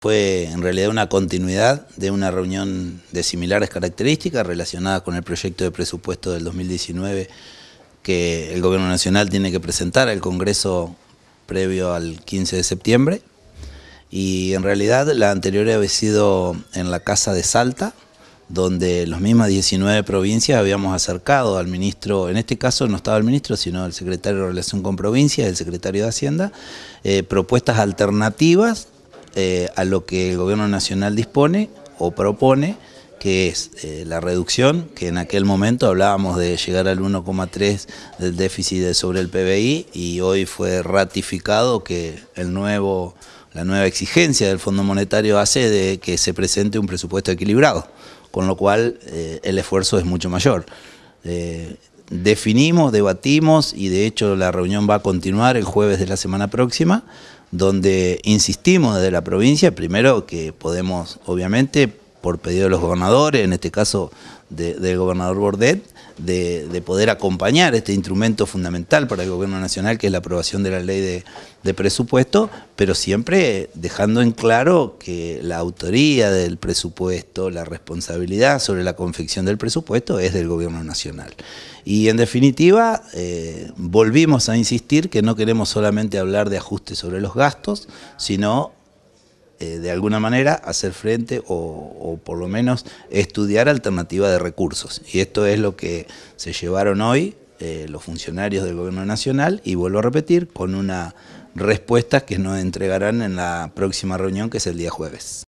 Fue en realidad una continuidad de una reunión de similares características relacionada con el proyecto de presupuesto del 2019 que el Gobierno Nacional tiene que presentar al Congreso previo al 15 de septiembre. Y en realidad la anterior había sido en la Casa de Salta, donde las mismas 19 provincias habíamos acercado al ministro, en este caso no estaba el ministro, sino el secretario de Relación con Provincias, el secretario de Hacienda, eh, propuestas alternativas eh, a lo que el gobierno nacional dispone o propone, que es eh, la reducción, que en aquel momento hablábamos de llegar al 1,3 del déficit sobre el PBI y hoy fue ratificado que la nueva exigencia del Fondo Monetario hace de que se presente un presupuesto equilibrado, con lo cual eh, el esfuerzo es mucho mayor. definimos, debatimos y de hecho la reunión va a continuar el jueves de la semana próxima donde insistimos desde la provincia, primero que podemos, obviamente, por pedido de los gobernadores, en este caso de, del gobernador Bordet, de, poder acompañar este instrumento fundamental para el Gobierno Nacional, que es la aprobación de la ley de, presupuesto, pero siempre dejando en claro que la autoría del presupuesto, la responsabilidad sobre la confección del presupuesto es del Gobierno Nacional. Y en definitiva, eh, volvimos a insistir que no queremos solamente hablar de ajustes sobre los gastos, sino eh, de alguna manera hacer frente o, por lo menos estudiar alternativa de recursos. Y esto es lo que se llevaron hoy eh, los funcionarios del Gobierno Nacional y vuelvo a repetir, con una respuesta que nos entregarán en la próxima reunión que es el día jueves.